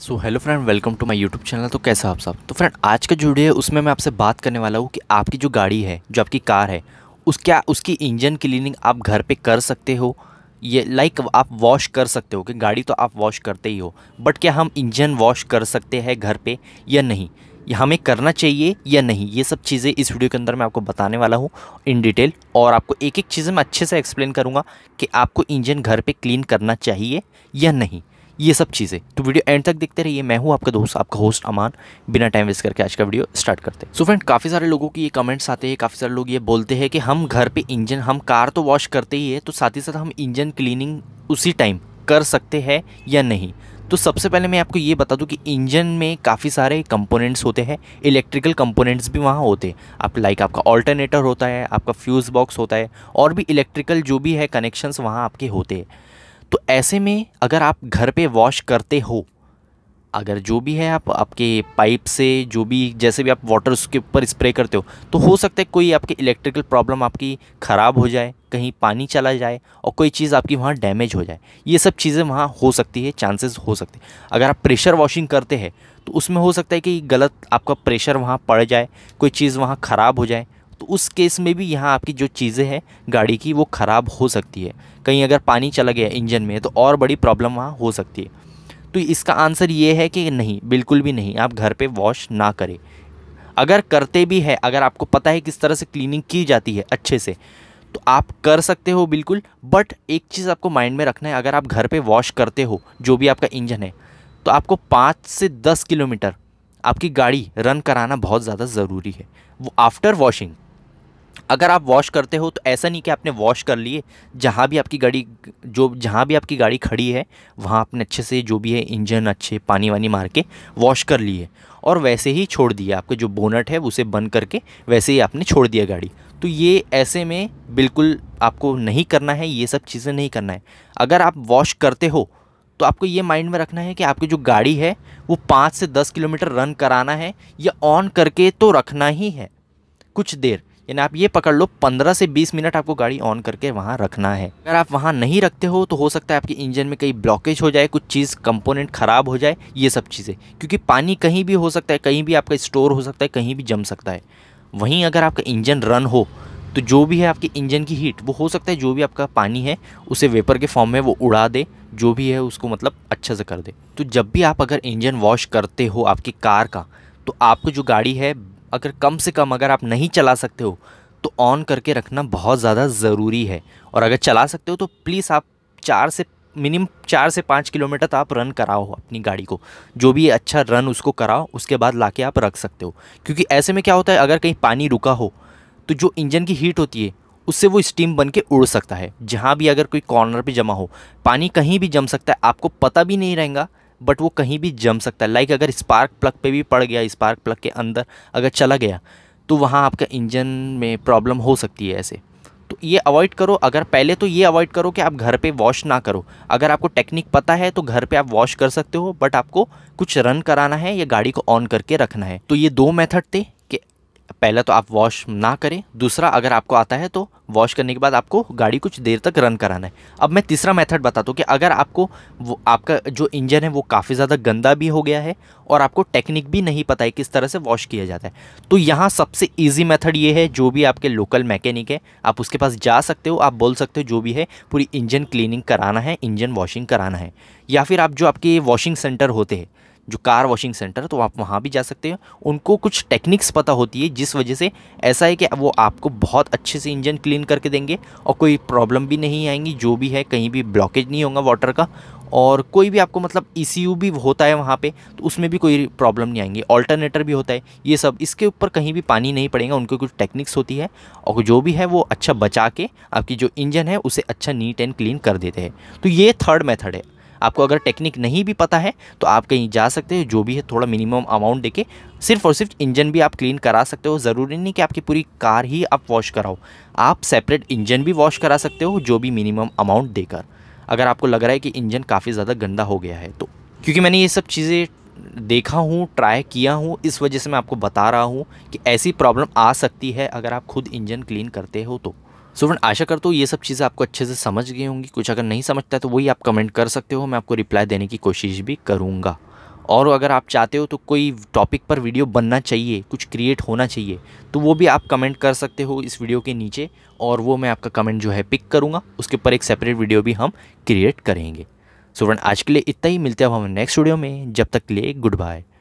so hello friend welcome to my YouTube channel तो कैसा आप सब तो फ्रेंड आज का जो वीडियो है उसमें मैं आपसे बात करने वाला हूँ कि आपकी जो गाड़ी है जो आपकी कार है उस क्या उसकी इंजन क्लीनिंग आप घर पे कर सकते हो ये लाइक आप वॉश कर सकते हो कि गाड़ी तो आप वॉश करते ही हो बट क्या हम इंजन वॉश कर सकते हैं घर पर या नहीं हमें करना चाहिए या नहीं ये सब चीज़ें इस वीडियो के अंदर मैं आपको बताने वाला हूँ इन डिटेल और आपको एक एक चीज़ें मैं अच्छे से एक्सप्लेन करूँगा कि आपको इंजन घर पर क्लीन करना चाहिए या नहीं ये सब चीज़ें तो वीडियो एंड तक देखते रहिए मैं हूँ आपका दोस्त आपका होस्ट अमान बिना टाइम वेस्ट करके आज का वीडियो स्टार्ट करते हैं सो फ्रेंड काफ़ी सारे लोगों की ये कमेंट्स आते हैं काफ़ी सारे लोग ये बोलते हैं कि हम घर पर इंजन हम कार तो वॉश करते ही है तो साथ ही साथ हम इंजन क्लीनिंग उसी टाइम कर सकते हैं या नहीं तो सबसे पहले मैं आपको ये बता दूं कि इंजन में काफ़ी सारे कंपोनेंट्स होते हैं इलेक्ट्रिकल कंपोनेंट्स भी वहाँ होते हैं आप लाइक आपका ऑल्टरनेटर होता है आपका फ्यूज़ बॉक्स होता है और भी इलेक्ट्रिकल जो भी है कनेक्शंस वहाँ आपके होते हैं तो ऐसे में अगर आप घर पे वॉश करते हो अगर जो भी है आप आपके पाइप से जो भी जैसे भी आप वाटर उसके ऊपर स्प्रे करते हो तो हो सकता है कोई आपके इलेक्ट्रिकल प्रॉब्लम आपकी ख़राब हो जाए कहीं पानी चला जाए और कोई चीज़ आपकी वहाँ डैमेज हो जाए ये सब चीज़ें वहाँ हो सकती है चांसेस हो सकते हैं अगर आप प्रेशर वॉशिंग करते हैं तो उसमें हो सकता है कि गलत आपका प्रेशर वहाँ पड़ जाए कोई चीज़ वहाँ ख़राब हो जाए तो उस केस में भी यहाँ आपकी जो चीज़ें हैं गाड़ी की वो ख़राब हो सकती है कहीं अगर पानी चला गया इंजन में तो और बड़ी प्रॉब्लम वहाँ हो सकती है तो इसका आंसर ये है कि नहीं बिल्कुल भी नहीं आप घर पे वॉश ना करें अगर करते भी है अगर आपको पता है किस तरह से क्लीनिंग की जाती है अच्छे से तो आप कर सकते हो बिल्कुल बट एक चीज़ आपको माइंड में रखना है अगर आप घर पे वॉश करते हो जो भी आपका इंजन है तो आपको पाँच से दस किलोमीटर आपकी गाड़ी रन कराना बहुत ज़्यादा ज़रूरी है वो आफ्टर वॉशिंग अगर आप वॉश करते हो तो ऐसा नहीं कि आपने वॉश कर लिए जहाँ भी आपकी गाड़ी जो जहाँ भी आपकी गाड़ी खड़ी है वहाँ आपने अच्छे से जो भी है इंजन अच्छे पानी वानी मार के वॉश कर लिए और वैसे ही छोड़ दिया आपके जो बोनट है उसे बंद करके वैसे ही आपने छोड़ दिया गाड़ी तो ये ऐसे में बिल्कुल आपको नहीं करना है ये सब चीज़ें नहीं करना है अगर आप वॉश करते हो तो आपको ये माइंड में रखना है कि आपकी जो गाड़ी है वो पाँच से दस किलोमीटर रन कराना है या ऑन करके तो रखना ही है कुछ देर यानी आप ये पकड़ लो 15 से 20 मिनट आपको गाड़ी ऑन करके वहाँ रखना है अगर आप वहाँ नहीं रखते हो तो हो सकता है आपके इंजन में कहीं ब्लॉकेज हो जाए कुछ चीज़ कंपोनेंट ख़राब हो जाए ये सब चीज़ें क्योंकि पानी कहीं भी हो सकता है कहीं भी आपका स्टोर हो सकता है कहीं भी जम सकता है वहीं अगर आपका इंजन रन हो तो जो भी है आपके इंजन की हीट वो हो सकता है जो भी आपका पानी है उसे वेपर के फॉर्म में वो उड़ा दे जो भी है उसको मतलब अच्छे से कर दे तो जब भी आप अगर इंजन वॉश करते हो आपकी कार का तो आपको जो गाड़ी है अगर कम से कम अगर आप नहीं चला सकते हो तो ऑन करके रखना बहुत ज़्यादा ज़रूरी है और अगर चला सकते हो तो प्लीज़ आप चार से मिनिमम चार से पाँच किलोमीटर तक तो आप रन कराओ अपनी गाड़ी को जो भी अच्छा रन उसको कराओ उसके बाद ला के आप रख सकते हो क्योंकि ऐसे में क्या होता है अगर कहीं पानी रुका हो तो जो इंजन की हीट होती है उससे वो स्टीम बन के उड़ सकता है जहाँ भी अगर कोई कॉर्नर पे जमा हो पानी कहीं भी जम सकता है आपको पता भी नहीं रहेगा बट वो कहीं भी जम सकता है लाइक अगर स्पार्क प्लग पे भी पड़ गया स्पार्क प्लग के अंदर अगर चला गया तो वहाँ आपका इंजन में प्रॉब्लम हो सकती है ऐसे तो ये अवॉइड करो अगर पहले तो ये अवॉइड करो कि आप घर पे वॉश ना करो अगर आपको टेक्निक पता है तो घर पे आप वॉश कर सकते हो बट आपको कुछ रन कराना है या गाड़ी को ऑन करके रखना है तो ये दो मेथड थे पहला तो आप वॉश ना करें दूसरा अगर आपको आता है तो वॉश करने के बाद आपको गाड़ी कुछ देर तक रन कराना है अब मैं तीसरा मेथड बताता हूँ कि अगर आपको वो आपका जो इंजन है वो काफ़ी ज़्यादा गंदा भी हो गया है और आपको टेक्निक भी नहीं पता है किस तरह से वॉश किया जाता है तो यहाँ सबसे ईजी मेथड ये है जो भी आपके लोकल मैकेनिक है आप उसके पास जा सकते हो आप बोल सकते हो जो भी है पूरी इंजन क्लीनिंग कराना है इंजन वॉशिंग कराना है या फिर आप जो आपके वॉशिंग सेंटर होते हैं जो कार वॉशिंग सेंटर तो आप वहाँ भी जा सकते हो उनको कुछ टेक्निक्स पता होती है जिस वजह से ऐसा है कि वो आपको बहुत अच्छे से इंजन क्लीन करके देंगे और कोई प्रॉब्लम भी नहीं आएंगी जो भी है कहीं भी ब्लॉकेज नहीं होगा वाटर का और कोई भी आपको मतलब ई e भी होता है वहाँ पे तो उसमें भी कोई प्रॉब्लम नहीं आएंगी ऑल्टरनेटर भी होता है ये सब इसके ऊपर कहीं भी पानी नहीं पड़ेगा उनकी कुछ टेक्निक्स होती है और जो भी है वो अच्छा बचा के आपकी जो इंजन है उसे अच्छा नीट एंड क्लीन कर देते हैं तो ये थर्ड मेथड है आपको अगर टेक्निक नहीं भी पता है तो आप कहीं जा सकते हो जो भी है थोड़ा मिनिमम अमाउंट देके सिर्फ और सिर्फ इंजन भी आप क्लीन करा सकते हो ज़रूरी नहीं कि आपकी पूरी कार ही आप वॉश कराओ आप सेपरेट इंजन भी वॉश करा सकते हो जो भी मिनिमम अमाउंट देकर अगर आपको लग रहा है कि इंजन काफ़ी ज़्यादा गंदा हो गया है तो क्योंकि मैंने ये सब चीज़ें देखा हूँ ट्राई किया हूँ इस वजह से मैं आपको बता रहा हूँ कि ऐसी प्रॉब्लम आ सकती है अगर आप खुद इंजन क्लीन करते हो तो सो फ्रेंड आशा करता हूँ ये सब चीज़ें आपको अच्छे से समझ गई होंगी कुछ अगर नहीं समझता है तो वही आप कमेंट कर सकते हो मैं आपको रिप्लाई देने की कोशिश भी करूँगा और अगर आप चाहते हो तो कोई टॉपिक पर वीडियो बनना चाहिए कुछ क्रिएट होना चाहिए तो वो भी आप कमेंट कर सकते हो इस वीडियो के नीचे और वो मैं आपका कमेंट जो है पिक करूँगा उसके ऊपर एक सेपरेट वीडियो भी हम क्रिएट करेंगे सो फ्रेंड आज के लिए इतना ही मिलते हैं अब हम नेक्स्ट वीडियो में जब तक के लिए गुड बाय